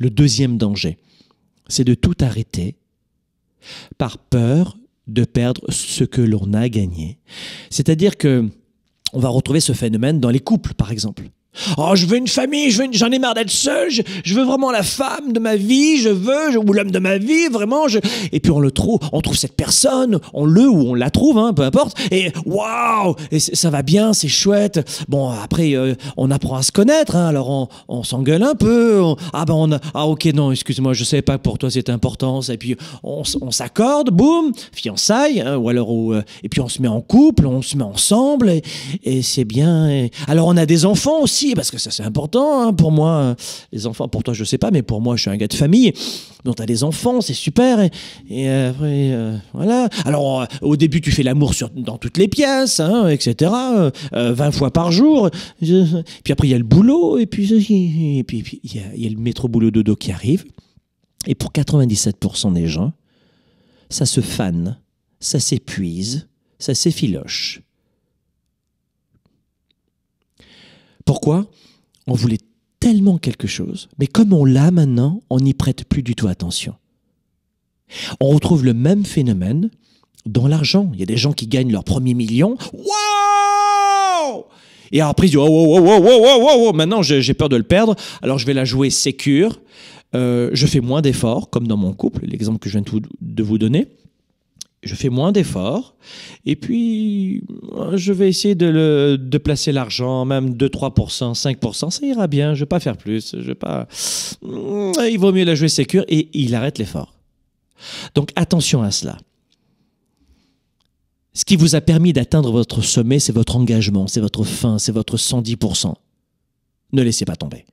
le deuxième danger, c'est de tout arrêter par peur de perdre ce que l'on a gagné. C'est-à-dire que on va retrouver ce phénomène dans les couples, par exemple. Oh, je veux une famille, je j'en ai marre d'être seul, je... veux vraiment la femme de ma vie, je veux, ou l'homme de ma vie, vraiment. Et puis on le trouve, on trouve cette personne, on le ou on la trouve, hein, peu importe. Et waouh, ça va bien, c'est chouette. Bon, après, euh, on apprend à se connaître, hein, alors on, s'engueule un peu. ah ben, ah, ok, non, excuse-moi, je savais pas que pour toi c'était important. Et puis on, s'accorde, boum, fiançailles, hein, ou alors, euh, et puis on se met en couple, on se met ensemble, et, c'est bien. Alors on a des enfants aussi parce que ça c'est important hein, pour moi, euh, les enfants, pour toi je sais pas, mais pour moi je suis un gars de famille, dont t'as des enfants, c'est super, et, après, euh, voilà. Alors euh, au début tu fais l'amour dans toutes les pièces, hein, etc., 20 fois par jour, puis après il y a le boulot, et puis et puis il y, a, le métro boulot dodo qui arrive, et pour 97% des gens, ça se fane, ça s'épuise, ça s'effiloche. on voulait tellement quelque chose, mais comme on l'a maintenant, on n'y prête plus du tout attention. On retrouve le même phénomène dans l'argent. Il y a des gens qui gagnent leur premier million. Et après, ils disent, oh, waouh, waouh, waouh, oh, oh, oh. maintenant j'ai peur de le perdre, alors je vais la jouer sécure. Euh, je fais moins d'efforts, comme dans mon couple, l'exemple que je viens de vous donner je fais moins d'efforts et puis euh, je vais essayer de, placer l'argent, même 2-3%, 5%, ça ira bien, je ne vais pas faire plus, je vais pas... Euh, il vaut mieux la jouer sécure et il arrête l'effort. Donc attention à cela. Ce qui vous a permis d'atteindre votre sommet, c'est votre engagement, c'est votre fin, c'est votre 110%. Ne laissez pas tomber.